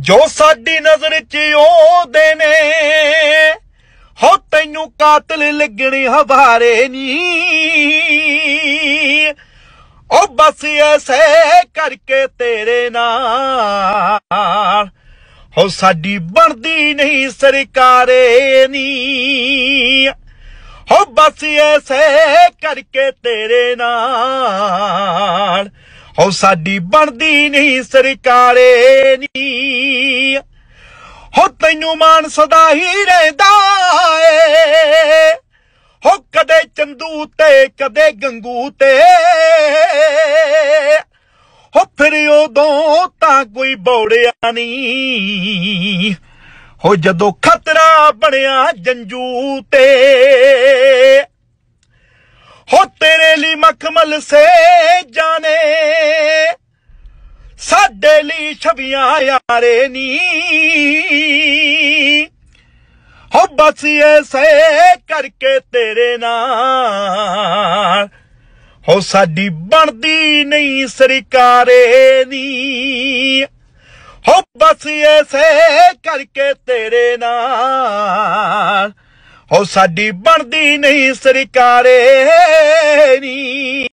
ਜੋ ਸਾਡੀ ਨਜ਼ਰ 'ਚ ਆਉਂਦੇ ਨੇ ਹੋ ਤੈਨੂੰ ਕਾਤਲ ਲੱਗਣੇ ਹਵਾਰੇ ਨਹੀਂ ਉਹ ਬਸ ਐਸੇ ਕਰਕੇ ਤੇਰੇ ਨਾਲ ਹੋ ਸਾਡੀ ਬਣਦੀ ਨਹੀਂ ਸਰਕਾਰੇ ਨਹੀਂ ਹੋ ਬਸ ਐਸੇ ਕਰਕੇ ਤੇਰੇ ਨਾਲ ਹਉ ਸਾਡੀ ਬਣਦੀ ਨਹੀਂ ਸਰਕਾਰੇ ਨੀ ਹੋ ਤੈਨੂੰ ਮਾਨ ਸਦਾ ਹੀ ਰਹਿਦਾ ਏ ਹੋ ਕਦੇ ਚੰਦੂ ਤੇ ਕਦੇ ਗੰਗੂ ਤੇ ਹੋ ਫਿਰ ਉਦੋਂ ਤਾਂ ਕੋਈ ਬੌੜਿਆ ਨਹੀਂ ਹੋ ਜਦੋਂ ਖਤਰਾ ਬਣਿਆ ਜੰਜੂ ਤੇ ਹੋ ਤੇਰੇ ਲਈ ਮਖਮਲ ਸੇ ਜਾਨ ਡੇਲੀ ਛਬੀਆਂ ਯਾਰੇ ਨੀ ਹੋ ਬਸ ਐਸੇ ਕਰਕੇ ਤੇਰੇ ਨਾਲ ਹੋ ਸਾਡੀ ਬਣਦੀ ਨਹੀਂ ਸਰਕਾਰੇ ਨੀ ਹੋ ਬਸ ਐਸੇ ਕਰਕੇ ਤੇਰੇ ਨਾਲ ਹੋ ਸਾਡੀ ਬਣਦੀ ਨਹੀਂ ਸਰਕਾਰੇ ਨੀ